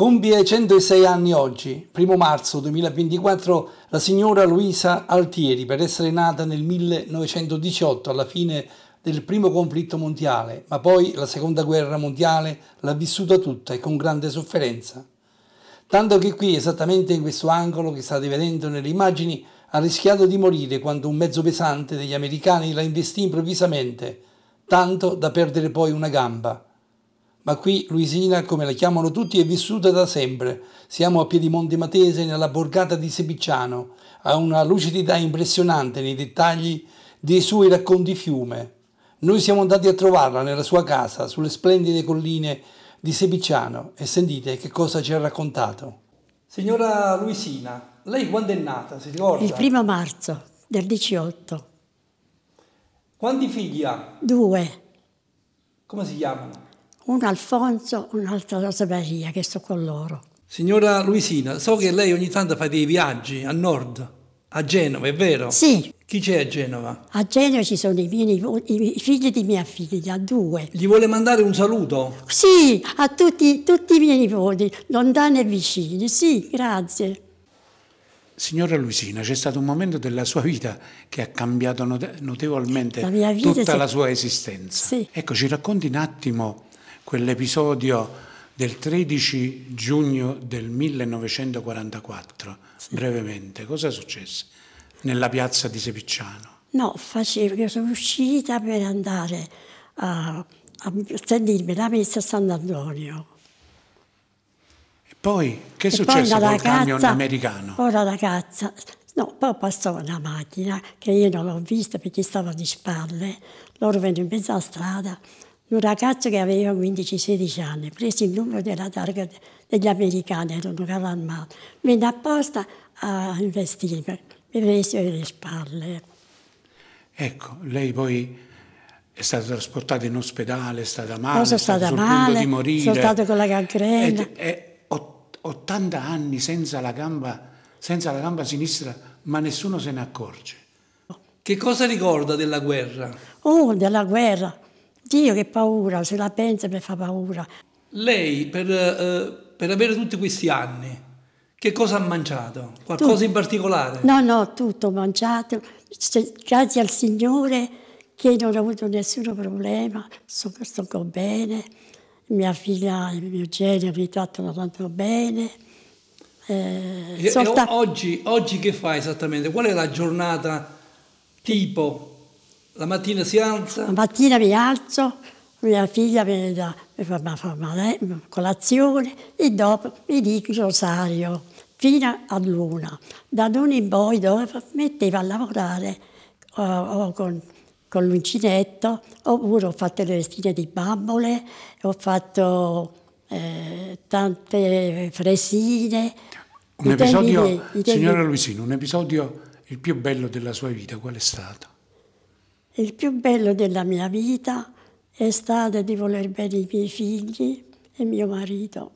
Compie 106 anni oggi, 1 marzo 2024, la signora Luisa Altieri per essere nata nel 1918 alla fine del primo conflitto mondiale, ma poi la seconda guerra mondiale l'ha vissuta tutta e con grande sofferenza. Tanto che qui, esattamente in questo angolo che state vedendo nelle immagini, ha rischiato di morire quando un mezzo pesante degli americani la investì improvvisamente, tanto da perdere poi una gamba. Ma qui Luisina, come la chiamano tutti, è vissuta da sempre. Siamo a Piedimonte Matese, nella borgata di Sepicciano. Ha una lucidità impressionante nei dettagli dei suoi racconti fiume. Noi siamo andati a trovarla nella sua casa, sulle splendide colline di Sepicciano, e sentite che cosa ci ha raccontato. Signora Luisina, lei quando è nata, si ricorda? Il primo marzo del 18. Quanti figli ha? Due. Come si chiamano? un Alfonso, un'altra Rosa Maria che sto con loro. Signora Luisina, so che lei ogni tanto fa dei viaggi a nord, a Genova, è vero? Sì. Chi c'è a Genova? A Genova ci sono i miei i figli di mia figlia, due. Gli vuole mandare un saluto? Sì, a tutti, tutti i miei nipoti, lontani e vicini. Sì, grazie. Signora Luisina, c'è stato un momento della sua vita che ha cambiato notevolmente la tutta si... la sua esistenza. Sì. Ecco, ci racconti un attimo quell'episodio del 13 giugno del 1944, sì. brevemente, cosa è successo nella piazza di Sepicciano? No, facevo, sono uscita per andare a, a tenirmi la messa a Sant'Antonio. E poi, che è successo poi col camion americano? Poi la ragazza, no, poi passò una macchina che io non l'ho vista perché stava di spalle, loro vennero in mezzo alla strada un ragazzo che aveva 15-16 anni, preso il numero della targa degli americani, erano carro armato, venne apposta a investirmi, mi prese le spalle. Ecco, lei poi è stata trasportata in ospedale, è stata male, no, sono stata, stata male, di morire. Sono stato con la cancrena. È, è 80 anni senza la, gamba, senza la gamba sinistra, ma nessuno se ne accorge. Che cosa ricorda della guerra? Oh, della guerra Dio che paura, se la pensa mi fa paura. Lei per, eh, per avere tutti questi anni, che cosa ha mangiato? Qualcosa tutto. in particolare? No, no, tutto ho mangiato. Grazie al Signore che non ho avuto nessun problema, sto, sto bene, mia figlia e mio genio mi trattano tanto bene. Eh, e, e oggi, oggi, che fa esattamente? Qual è la giornata tipo la mattina si alza? La mattina mi alzo, mia figlia mi, da, mi fa, ma fa male, colazione e dopo mi dico il rosario fino a luna. Da luna in poi dove metteva a lavorare o, o con, con l'uncinetto, oppure ho fatto le vestine di bambole, ho fatto eh, tante fresine. Un episodio, signora Luisino, un episodio il più bello della sua vita, qual è stato? Il più bello della mia vita è stato di voler bene i miei figli e mio marito.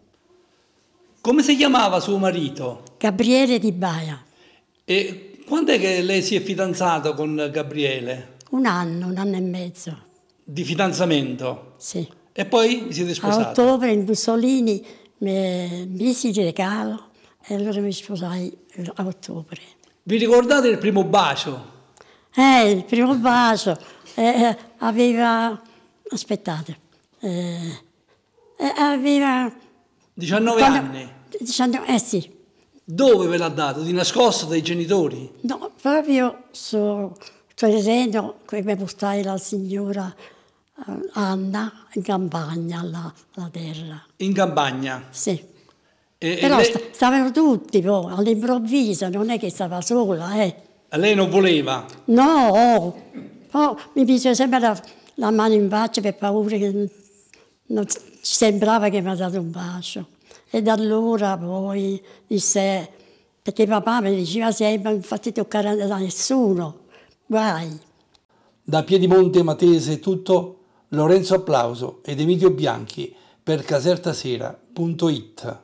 Come si chiamava suo marito? Gabriele Di Baia. E quando è che lei si è fidanzato con Gabriele? Un anno, un anno e mezzo. Di fidanzamento? Sì. E poi vi siete sposati? A ottobre in Bussolini mi misi di regalo e allora mi sposai eh, a ottobre. Vi ricordate il primo bacio? Eh, il primo bacio. Eh, eh aveva... Aspettate. Eh, eh aveva... 19 quando, anni? 19, eh sì. Dove ve l'ha dato? Di nascosto dai genitori? No, proprio su terreno che mi bustai la signora eh, Anna in campagna, alla, alla terra. In campagna? Sì. E, Però e lei... stavano tutti poi, boh, all'improvviso, non è che stava sola, eh. Lei non voleva? No, oh, oh mi piaceva sempre la, la, mano in faccia per paura che non, sembrava che mi ha dato un bacio. E da allora poi disse, perché papà mi diceva sempre, non fatti toccare da nessuno, guai. Da Piedimonte Matese tutto, Lorenzo Applauso ed Emilio Bianchi per casertasera.it